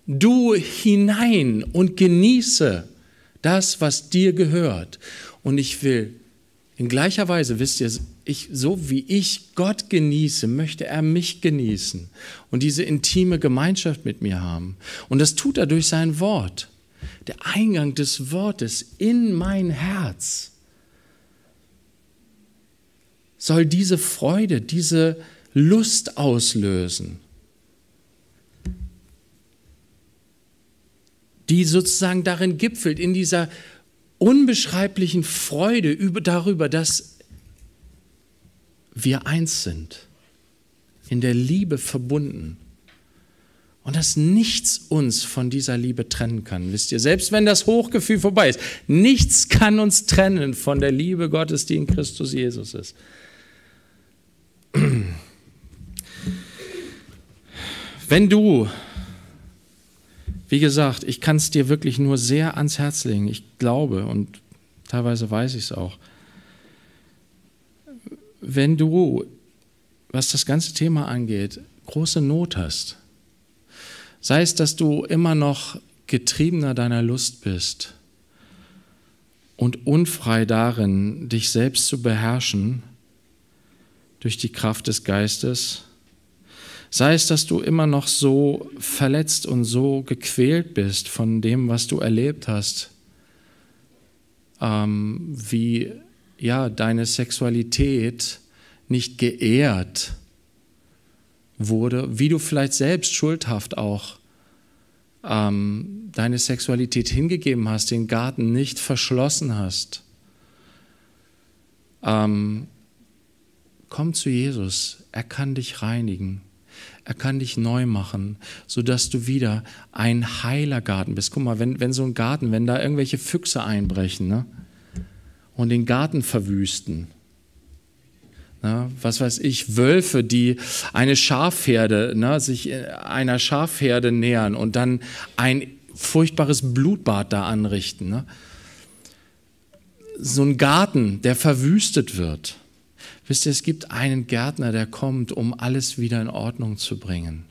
du hinein und genieße das, was dir gehört. Und ich will in gleicher Weise, wisst ihr, ich, so wie ich Gott genieße, möchte er mich genießen und diese intime Gemeinschaft mit mir haben. Und das tut er durch sein Wort. Der Eingang des Wortes in mein Herz soll diese Freude, diese Lust auslösen, die sozusagen darin gipfelt, in dieser unbeschreiblichen Freude über, darüber, dass wir eins sind, in der Liebe verbunden. Und dass nichts uns von dieser Liebe trennen kann, wisst ihr, selbst wenn das Hochgefühl vorbei ist, nichts kann uns trennen von der Liebe Gottes, die in Christus Jesus ist. Wenn du, wie gesagt, ich kann es dir wirklich nur sehr ans Herz legen, ich glaube und teilweise weiß ich es auch, wenn du, was das ganze Thema angeht, große Not hast, sei es, dass du immer noch getriebener deiner Lust bist und unfrei darin, dich selbst zu beherrschen, durch die Kraft des Geistes. Sei es, dass du immer noch so verletzt und so gequält bist von dem, was du erlebt hast, ähm, wie ja deine Sexualität nicht geehrt wurde, wie du vielleicht selbst schuldhaft auch ähm, deine Sexualität hingegeben hast, den Garten nicht verschlossen hast. Ähm, Komm zu Jesus, er kann dich reinigen. Er kann dich neu machen, sodass du wieder ein heiler Garten bist. Guck mal, wenn, wenn so ein Garten, wenn da irgendwelche Füchse einbrechen ne? und den Garten verwüsten, na, ne, was weiß ich, Wölfe, die eine Schafherde, na, ne, sich äh, einer Schafherde nähern und dann ein furchtbares Blutbad da anrichten. Ne? So ein Garten, der verwüstet wird. Wisst ihr, es gibt einen Gärtner, der kommt, um alles wieder in Ordnung zu bringen,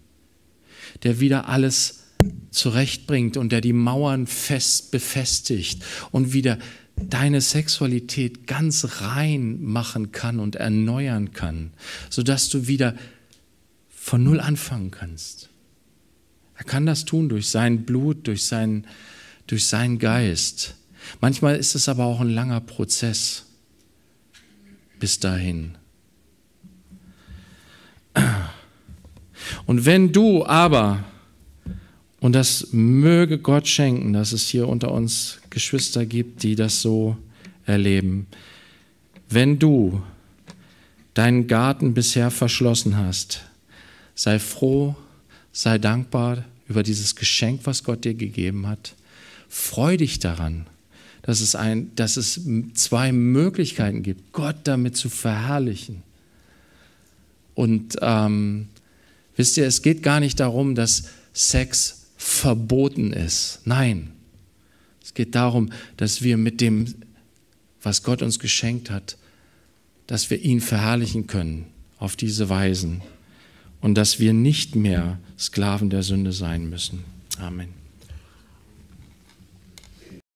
der wieder alles zurechtbringt und der die Mauern fest befestigt und wieder deine Sexualität ganz rein machen kann und erneuern kann, sodass du wieder von Null anfangen kannst. Er kann das tun durch sein Blut, durch seinen, durch seinen Geist. Manchmal ist es aber auch ein langer Prozess bis dahin. Und wenn du aber, und das möge Gott schenken, dass es hier unter uns Geschwister gibt, die das so erleben, wenn du deinen Garten bisher verschlossen hast, sei froh, sei dankbar über dieses Geschenk, was Gott dir gegeben hat, freu dich daran dass es, ein, dass es zwei Möglichkeiten gibt, Gott damit zu verherrlichen. Und ähm, wisst ihr, es geht gar nicht darum, dass Sex verboten ist. Nein, es geht darum, dass wir mit dem, was Gott uns geschenkt hat, dass wir ihn verherrlichen können auf diese Weisen und dass wir nicht mehr Sklaven der Sünde sein müssen. Amen.